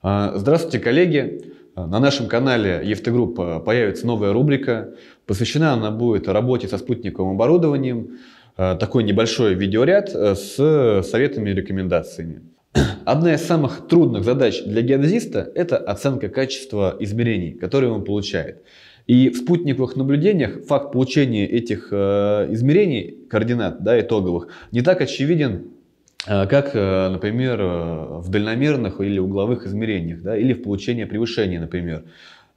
А, здравствуйте, коллеги! А, на нашем канале Евтогрупп появится новая рубрика. Посвящена она будет работе со спутниковым оборудованием. А, такой небольшой видеоряд с советами и рекомендациями. Одна из самых трудных задач для геодезиста – это оценка качества измерений, которые он получает. И в спутниковых наблюдениях факт получения этих э, измерений, координат да, итоговых, не так очевиден, а, как, э, например, э, в дальномерных или угловых измерениях, да, или в получении превышения, например.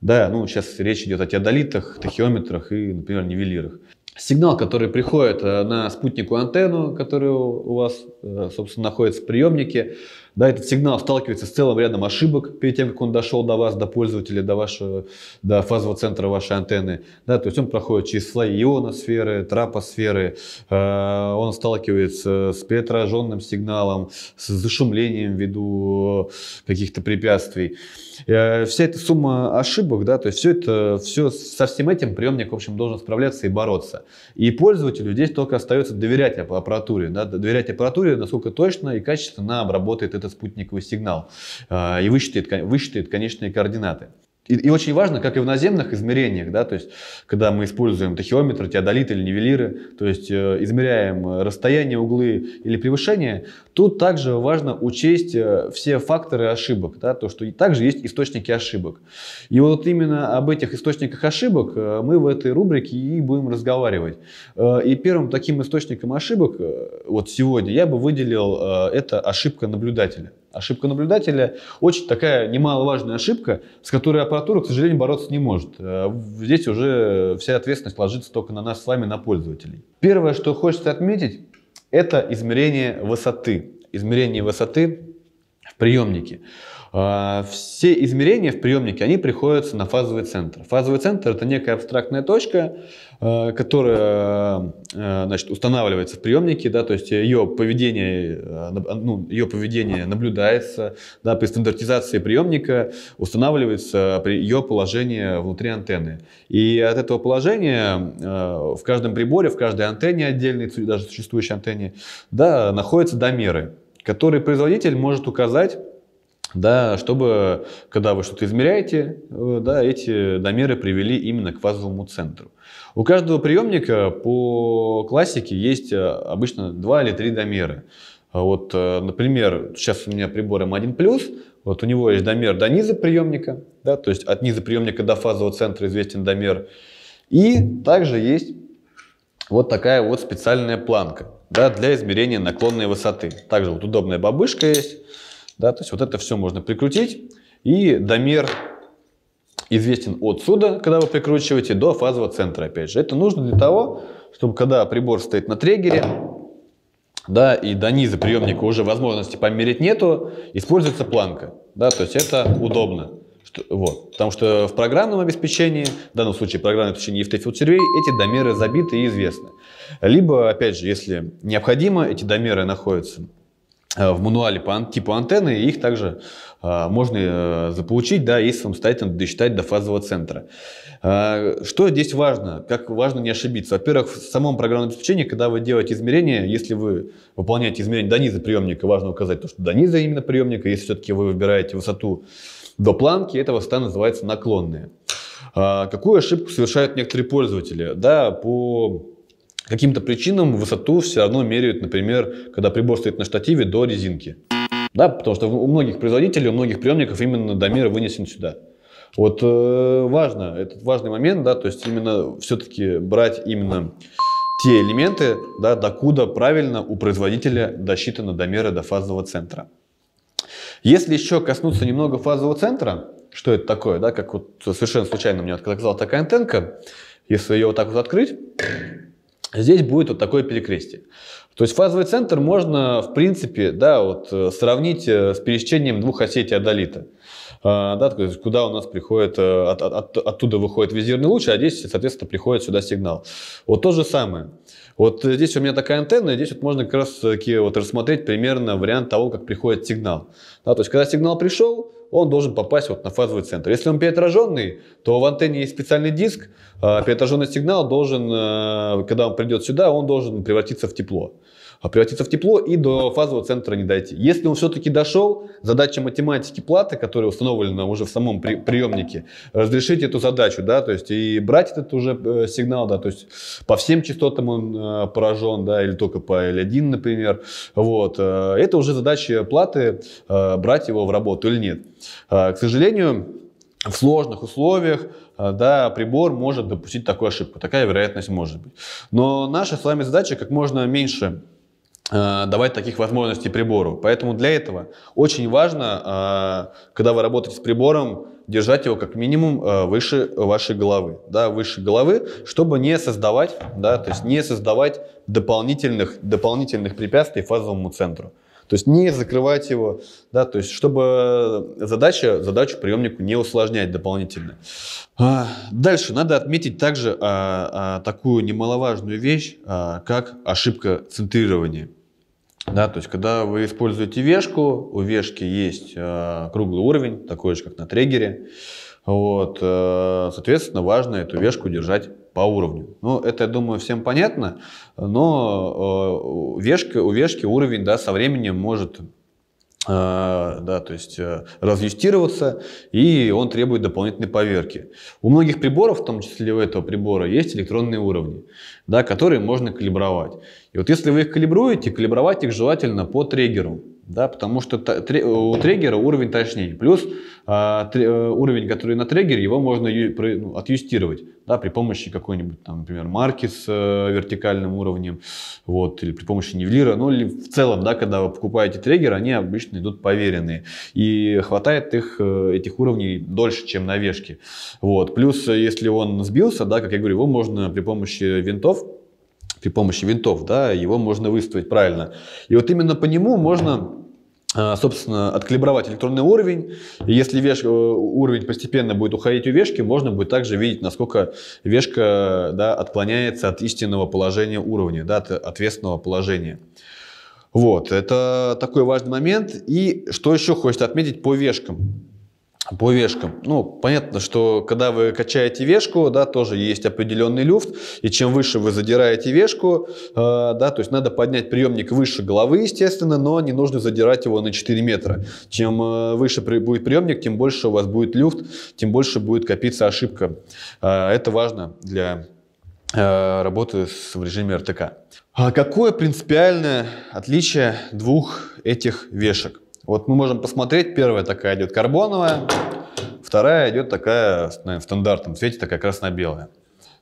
Да, ну сейчас речь идет о теодолитах, тахиометрах и, например, нивелирах. Сигнал, который приходит э, на спутниковую антенну, которая у вас Э, собственно, находится в приемнике. Да, этот сигнал сталкивается с целым рядом ошибок перед тем, как он дошел до вас, до пользователя, до вашего, до фазового центра вашей антенны. Да, то есть он проходит через слои ионосферы, трапосферы, э, он сталкивается с переотраженным сигналом, с зашумлением ввиду каких-то препятствий. Э, вся эта сумма ошибок, да, то есть все это, все, со всем этим приемник, в общем, должен справляться и бороться. И пользователю здесь только остается доверять аппаратуре, да, доверять аппаратуре, аппаратуры, насколько точно и качественно она обработает этот спутниковый сигнал э, и высчитает, высчитает конечные координаты. И, и очень важно, как и в наземных измерениях, да, то есть, когда мы используем тахиометр, теодолит или нивелиры, то есть, э, измеряем э, расстояние, углы или превышение, тут также важно учесть э, все факторы ошибок, да, то, что также есть источники ошибок. И вот именно об этих источниках ошибок э, мы в этой рубрике и будем разговаривать. И первым таким источником ошибок вот сегодня я бы выделил это ошибка наблюдателя. Ошибка наблюдателя очень такая немаловажная ошибка, с которой аппаратура, к сожалению, бороться не может. Э, здесь уже вся ответственность ложится только на нас с вами, на пользователей. Первое, что хочется отметить, это измерение высоты. Измерение высоты приемники. А, все измерения в приемнике, они приходятся на фазовый центр. Фазовый центр – это некая абстрактная точка, а, которая а, значит, устанавливается в приемнике, да, то есть ее поведение, ну, ее поведение наблюдается, да, при стандартизации приемника устанавливается ее положение внутри антенны. И от этого положения в каждом приборе, в каждой антенне отдельной, даже существующей антенне, да, находятся домеры который производитель может указать, да, чтобы, когда вы что-то измеряете, э, да, эти домеры привели именно к фазовому центру. У каждого приемника по классике есть э, обычно два или три домера. Вот, э, например, сейчас у меня прибор М1+, вот у него есть домер до низа приемника, да, то есть от низа приемника до фазового центра известен домер. И также есть вот такая вот специальная планка да, для измерения наклонной высоты. Также вот удобная бабышка есть. Да, то есть вот это все можно прикрутить. И домер известен отсюда, когда вы прикручиваете, до фазового центра, опять же. Это нужно для того, чтобы когда прибор стоит на трегере, да, и до низа приемника уже возможности померить нету, используется планка. Да, то есть это удобно. Что, вот. Потому что в программном обеспечении, в данном случае программное обеспечение EFT-Field Survey, эти домеры забиты и известны. Либо, опять же, если необходимо, эти домеры находятся Э, в мануале по типу антенны, их также а, можно э, заполучить, да, если самостоятельно досчитать до фазового центра. А, что здесь важно? Как важно не ошибиться? Во-первых, в самом программном обеспечении, когда вы делаете измерения, если вы выполняете измерение до низа приемника, важно указать то, что до низа именно приемника, если все-таки вы выбираете высоту до планки, эта высота называется наклонная. А, какую ошибку совершают некоторые пользователи? Да, по каким-то причинам высоту все равно меряют, например, когда прибор стоит на штативе, до резинки. Да, потому что у многих производителей, у многих приемников именно домер вынесен сюда. Вот э, важно, этот важный момент, да, то есть именно все-таки брать именно те элементы, да, докуда правильно у производителя до домеры до фазового центра. Если еще коснуться немного фазового центра, что это такое, да, как вот совершенно случайно мне отказала такая антенка, если ее вот так вот открыть, здесь будет вот такое перекрестие. То есть фазовый центр можно, в принципе, да, вот, э, сравнить э, с пересечением двух осей теодолита. А, да, то есть куда у нас приходит, э, от, от, оттуда выходит визирный луч, а здесь, соответственно, приходит сюда сигнал. Вот то же самое. Вот здесь у меня такая антенна, и здесь вот можно как раз таки вот рассмотреть примерно вариант того, как приходит сигнал. Да, то есть когда сигнал пришел, он должен попасть вот на фазовый центр. Если он переотраженный, то в антенне есть специальный диск, а переотраженный сигнал должен, э, когда он придет сюда, он должен превратиться в тепло. А превратиться в тепло и до фазового центра не дойти. Если он все-таки дошел, задача математики платы, которая установлена уже в самом при, приемнике, разрешить эту задачу, да, то есть и брать этот уже э, сигнал, да, то есть по всем частотам он э, поражен, да, или только по L1, например, вот. Э, это уже задача платы, э, брать его в работу или нет. Э, к сожалению, в сложных условиях э, да, прибор может допустить такую ошибку. Такая вероятность может быть. Но наша с вами задача как можно меньше Э, давать таких возможностей прибору. Поэтому для этого очень важно, э, когда вы работаете с прибором, держать его как минимум э, выше вашей головы, да, выше головы, чтобы не создавать, да, то есть не создавать дополнительных, дополнительных препятствий фазовому центру. То есть не закрывать его, да, то есть чтобы задача, задачу приемнику не усложнять дополнительно. А, дальше надо отметить также а, а, такую немаловажную вещь, а, как ошибка центрирования. Да, то есть, когда вы используете вешку, у вешки есть э, круглый уровень, такой же, как на Трегере. Вот, э, соответственно, важно эту вешку держать по уровню. Ну, это, я думаю, всем понятно, но э, вешка, у вешки уровень да, со временем может а, да, то есть э, разъюстироваться, и он требует дополнительной поверки. У многих приборов, в том числе у этого прибора, есть электронные уровни, да, которые можно калибровать. И вот если вы их калибруете, калибровать их желательно по триггеру да, потому что э, у триггера уровень точнее. Плюс а, э, уровень, который на триггере, его можно ну, отюстировать, да, при помощи какой-нибудь, там, например, марки с э, вертикальным уровнем, вот, или при помощи нивелира. Ну, или в целом, да, когда вы покупаете триггер, они обычно идут поверенные. И хватает их, этих уровней дольше, чем на вешке. Вот. Плюс, если он сбился, да, как я говорю, его можно при помощи винтов при помощи винтов, да, его можно выставить правильно. И вот именно по нему можно а, собственно, откалибровать электронный уровень. И если веш... Э, уровень постепенно будет уходить у вешки, можно будет также видеть, насколько вешка да, отклоняется от истинного положения уровня, да, от ответственного положения. Вот, это такой важный момент. И что еще хочется отметить по вешкам по вешкам. Ну, понятно, что когда вы качаете вешку, да, тоже есть определенный люфт, и чем выше вы задираете вешку, э, да, то есть надо поднять приемник выше головы, естественно, но не нужно задирать его на 4 метра. Чем э, выше при, будет приемник, тем больше у вас будет люфт, тем больше будет копиться ошибка. Э, это важно для э, работы с, в режиме РТК. А какое принципиальное отличие двух этих вешек? Вот мы можем посмотреть, первая такая идет карбоновая, вторая идет такая в стандартном цвете, такая красно-белая.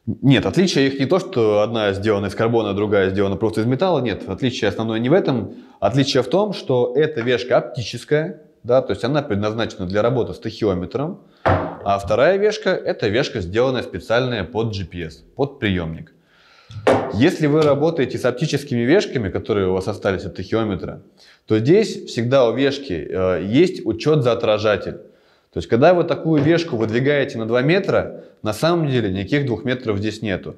Нет, отличие их не то, что одна сделана из карбона, другая сделана просто из металла. Нет, отличие основное не в этом. Отличие в том, что эта вешка оптическая, да, то есть она предназначена для работы с тахиометром, а вторая вешка – это вешка, сделанная специальная под GPS, под приемник. Если вы работаете с оптическими вешками, которые у вас остались от тахиометра, то здесь всегда у вешки э, есть учет за отражатель. То есть, когда вы такую вешку выдвигаете на 2 метра, на самом деле никаких 2 метров здесь нету.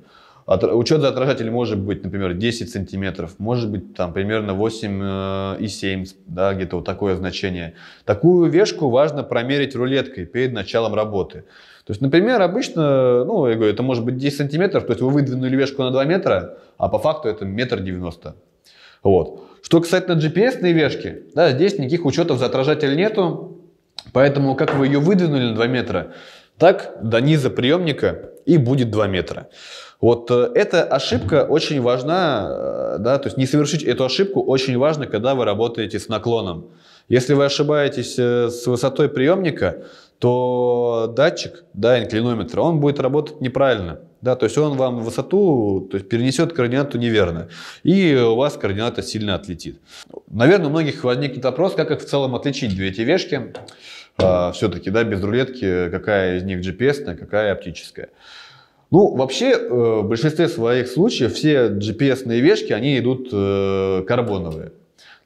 От, учет за отражатель может быть, например, 10 сантиметров, может быть там примерно 8,7, э, да, где-то вот такое значение. Такую вешку важно промерить рулеткой перед началом работы. То есть, например, обычно, ну, я говорю, это может быть 10 сантиметров, то есть вы выдвинули вешку на 2 метра, а по факту это метр девяносто. Вот. Что касательно GPS-ной вешки, да, здесь никаких учетов за отражатель нету, поэтому как вы ее выдвинули на 2 метра, так до низа приемника и будет 2 метра. Вот э, эта ошибка очень важна, э, да, то есть не совершить эту ошибку очень важно, когда вы работаете с наклоном. Если вы ошибаетесь э, с высотой приемника, то датчик, да, инклинометр, он будет работать неправильно. Да, то есть он вам высоту то есть перенесет координату неверно, и у вас координата сильно отлетит. Наверное, у многих возникнет вопрос, как их в целом отличить две эти вешки, а, все-таки, да, без рулетки, какая из них GPS, какая оптическая. Ну, вообще, э, в большинстве своих случаев все GPS-ные вешки, они идут э, карбоновые.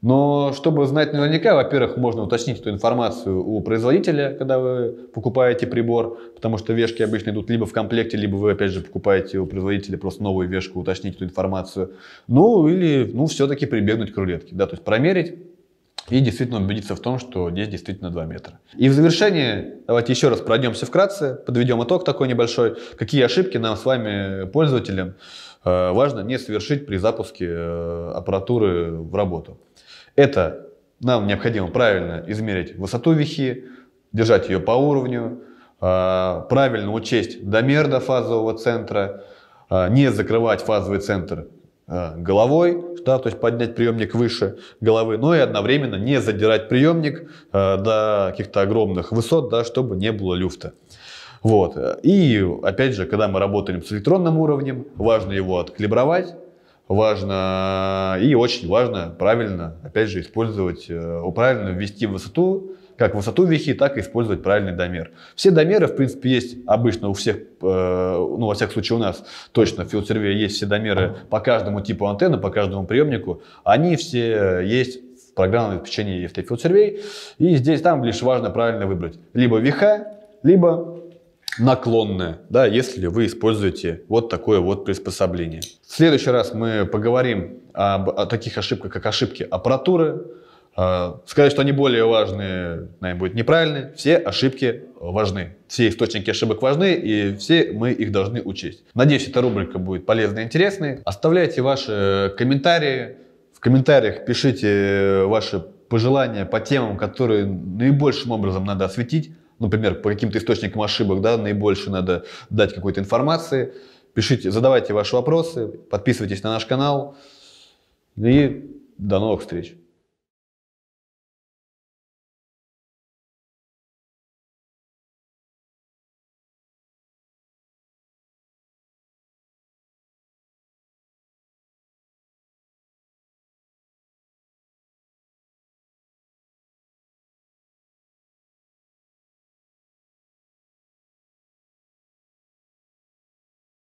Но чтобы знать наверняка, во-первых, можно уточнить эту информацию у производителя, когда вы покупаете прибор, потому что вешки обычно идут либо в комплекте, либо вы, опять же, покупаете у производителя просто новую вешку, уточнить эту информацию. Ну, или, ну, все-таки прибегнуть к рулетке, да, то есть промерить, и действительно убедиться в том, что здесь действительно 2 метра. И в завершение давайте еще раз пройдемся вкратце, подведем итог такой небольшой, какие ошибки нам с вами, пользователям, э, важно не совершить при запуске э, аппаратуры в работу. Это нам необходимо правильно измерить высоту вихи, держать ее по уровню, э, правильно учесть домер до фазового центра, не закрывать фазовый центр Э, головой, да, то есть поднять приемник выше головы, но и одновременно не задирать приемник э, до каких-то огромных высот, да, чтобы не было люфта. Вот. И опять же, когда мы работаем с электронным уровнем, важно его откалибровать, важно и очень важно правильно, опять же, использовать, э, правильно ввести высоту, как высоту вехи, так и использовать правильный домер. Все домеры, в принципе, есть обычно у всех, э, ну, во всяком случае у нас точно в филдсерве есть все домеры по каждому типу антенны, по каждому приемнику. Они все есть в программном обеспечении EFT Field Survey. И здесь там лишь важно правильно выбрать либо веха, либо наклонная, да, если вы используете вот такое вот приспособление. В следующий раз мы поговорим об, о таких ошибках, как ошибки аппаратуры, а, сказать, что они более важны, наверное, будет неправильно. Все ошибки важны. Все источники ошибок важны, и все мы их должны учесть. Надеюсь, эта рубрика будет полезной и интересной. Оставляйте ваши комментарии. В комментариях пишите ваши пожелания по темам, которые наибольшим образом надо осветить. Например, по каким-то источникам ошибок, да, наибольше надо дать какой-то информации. Пишите, задавайте ваши вопросы, подписывайтесь на наш канал. И до новых встреч!